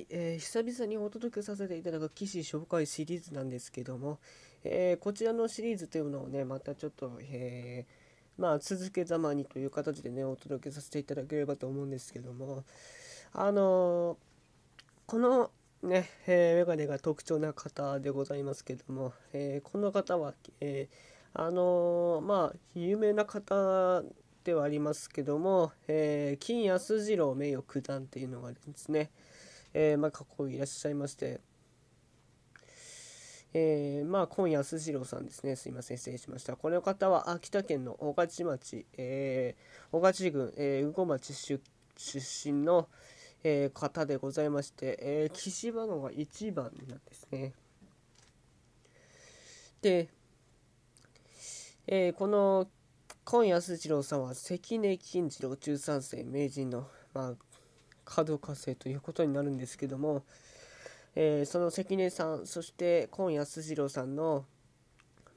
い、えー、久々にお届けさせていただく棋士紹介シリーズなんですけども、えー、こちらのシリーズというのをねまたちょっと、えー、まあ、続けざまにという形でねお届けさせていただければと思うんですけどもあのこのね、えメガネが特徴な方でございますけども、えこの方は、えあのまあ有名な方ではありますけども、えー、金安次郎名誉九段っていうのがですね、えー、まあ、過去いらっしゃいまして、えー、まあ、今夜、ス郎ローさんですね。すいません、失礼しました。この方は秋田県の小勝町、えー、御勝郡、えー、宇後町出身の、えー、方でございまして、えー、岸場のが1番なんですね。で、えー、この今安次郎さんは関根金次郎中三世名人の、まあ、角火星ということになるんですけども、えー、その関根さんそして今夜安次郎さんの、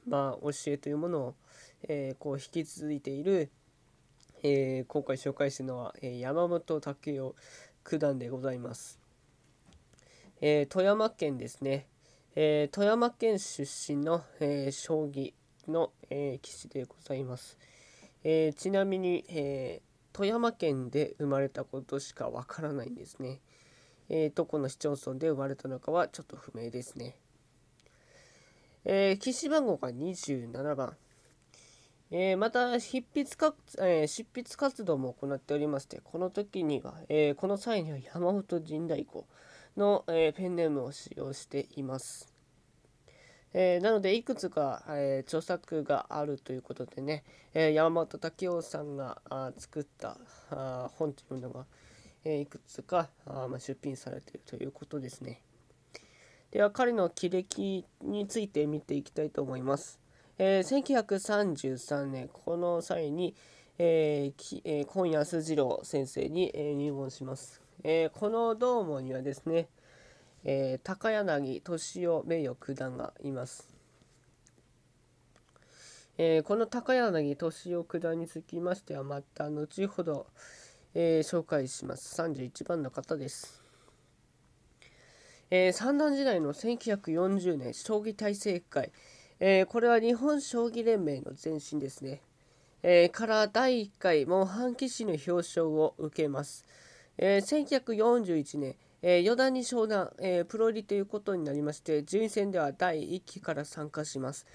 まあ、教えというものを、えー、こう引き続いている、えー、今回紹介するのは、え山本武雄九段でございます。え富山県ですね、え富山県出身の、え将棋の、え棋士でございます。えちなみに、えー富山県で生まれたことしかわからないんですね。えー、どこの市町村で生まれたのかはちょっと不明ですね。えー、士番号が27番。えー、また執筆か、えー、執筆活動も行っておりまして、この時には、えー、この際には山本神代鼓の、えペンネームを使用しています。えー、なのでいくつか、えー、著作があるということでね、えー、山本武雄さんがあ作ったあ本というのが、えいくつかあ、まあ、出品されているということですね。では彼の履歴について見ていきたいと思います。え1933年この際に、えーえー、今安次郎先生に、え入門します。えこのドームにはですねえー、高柳敏夫名誉九段がいます。えー、この高柳敏夫九段につきましてはまた後ほど、えー、紹介します。31番の方です。えー、三段時代の1940年将棋大正会、えー、これは日本将棋連盟の前身ですね、えー、から第1回模範棋士の表彰を受けます、えー、1941年えー、四段に昇段、えー、プロ入りということになりまして順位戦では第1期から参加します。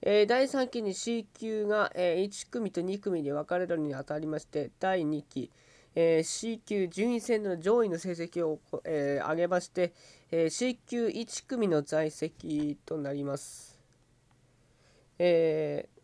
えー、第3期に C 級が、えー、1組と2組で分かれるにあたりまして第2期、えー、C 級順位戦の上位の成績を、えー、上げまして、えー、C 級1組の在籍となります。えー、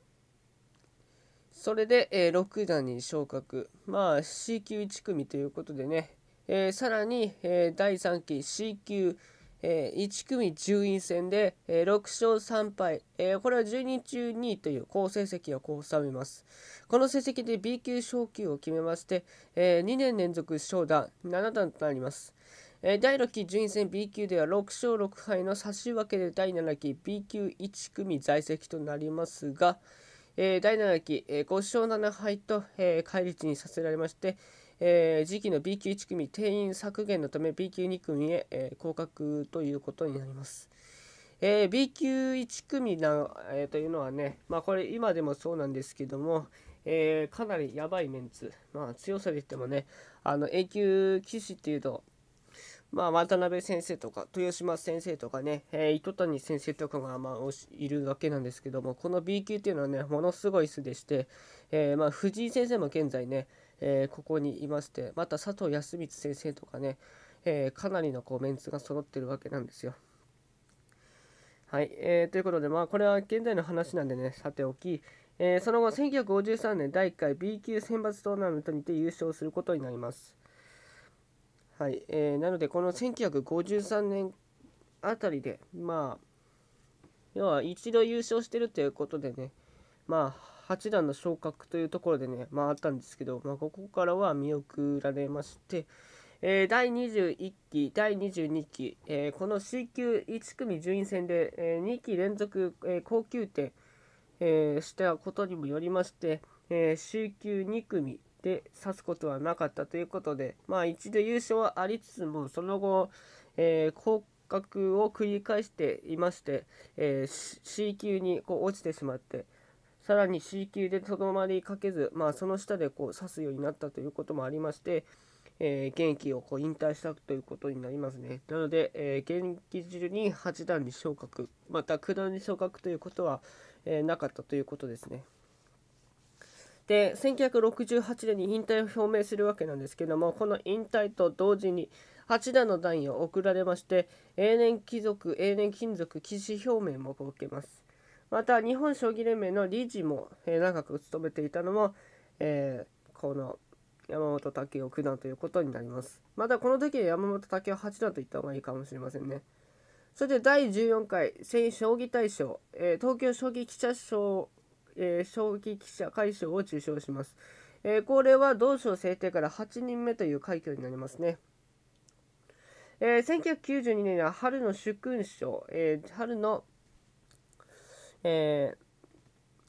それで、えー、6段に昇格まあ C 級1組ということでね、えー、さらに、えー、第3期 C 級、えー、1組順位戦で、えー、6勝3敗、えー、これは1 2人中2位という好成績を収めますこの成績で B 級昇級を決めまして、え2年連続昇段7段となります第6期順位戦 B 級では6勝6敗の差し分けで第7期 B 級1組在籍となりますが、第7期、5勝7敗と、返りにさせられまして、えー、次期の B 級1組定員削減のため B 級2組へ、えー、降格ということになります。えー、B 級1組な、えー、というのはね、まあ、これ今でもそうなんですけども、えー、かなりやばいメンツ、まあ、強さで言ってもね、あの A 級棋士っていうと、まあ、渡辺先生とか豊島先生とかね、えー、糸谷先生とかがまあいるわけなんですけどもこの B 級っていうのはねものすごい数でして、えー、まあ藤井先生も現在ね、えー、ここにいまして、また佐藤康光先生とかね、えー、かなりのこうメンツが揃ってるわけなんですよ。はい、えー、ということで、まあ、これは現在の話なんでね、さておき、えー、その後、1953年第1回 B 級選抜トーナメントにて優勝することになります。はい、えー、なので、この1953年あたりで、まあ、要は一度優勝してるということでね、まあ、8段の昇格というところでね、回ったんですけど、まあ、ここからは見送られまして、えー、第21期、第22期、えー、この C 級1組順位戦で、えー、2期連続、えー、高級点、えー、したことにもよりまして、えー、C 級2組で指すことはなかったということで、まあ、一度優勝はありつつも、その後、えー、降格を繰り返していまして、えー、C 級にこう落ちてしまって、さらに C 級でとどまりかけず、まあ、その下でこう刺すようになったということもありまして、えー、現役をこう引退したということになりますね。なので、えー、現役中に8段に昇格、また九段に昇格ということは、えー、なかったということですね。で、1968年に引退を表明するわけなんですけども、この引退と同時に8段の段位を送られまして、永年貴族、永年金属、騎士表明も受けます。また日本将棋連盟の理事も、え長く務めていたのも、えー、この山本武雄九段ということになります。またこの時は山本武雄八段と言った方がいいかもしれませんね。そして第14回戦将棋大賞、えー、東京将棋記者賞、えー、将棋記者会賞を受賞します。えー、これは同賞制定から8人目という快挙になりますね。えー、1992年には春の主勲賞、えー、春のえ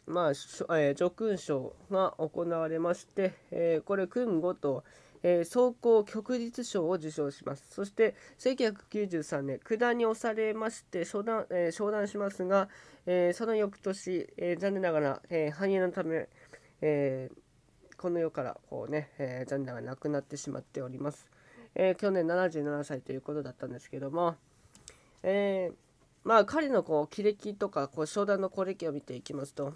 ー、まあ、えー、叙勲賞が行われまして、えー、これ、勲5と、えー、総旭日賞を受賞します。そして、1993年、九段に押されまして、昇談,、えー、商談しますが、えー、その翌年、えー、残念ながら、えー、繁栄のため、えー、この世からこうね、ねえー、残念ながら亡くなってしまっております。えー、去年77歳ということだったんですけども、えーまあ、彼のこう履歴とかこう商談の功歴を見ていきますと、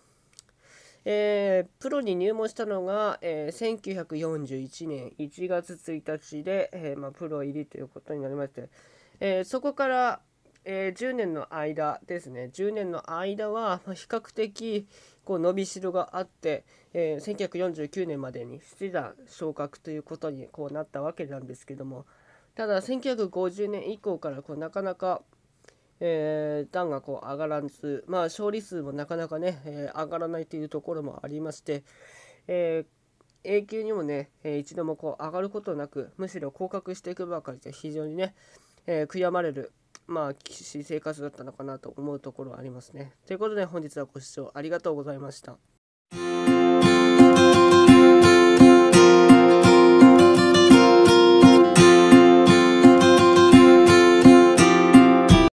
えー、プロに入門したのが、えー、1941年1月1日で、えー、まあ、プロ入りということになりまして、えそこから、え10年の間ですね10年の間は、まあ、比較的こう伸びしろがあって、え1949年までに七段昇格ということにこうなったわけなんですけどもただ1950年以降からこうなかなかえー、段がこう上がらず、まあ、勝利数もなかなかね、えー、上がらないというところもありまして、えー、永久にもね、えー、一度もこう上がることなく、むしろ降格していくばかりで、非常にね、え悔やまれる、まあ、棋士生活だったのかなと思うところはありますね。ということで、本日はご視聴ありがとうございました。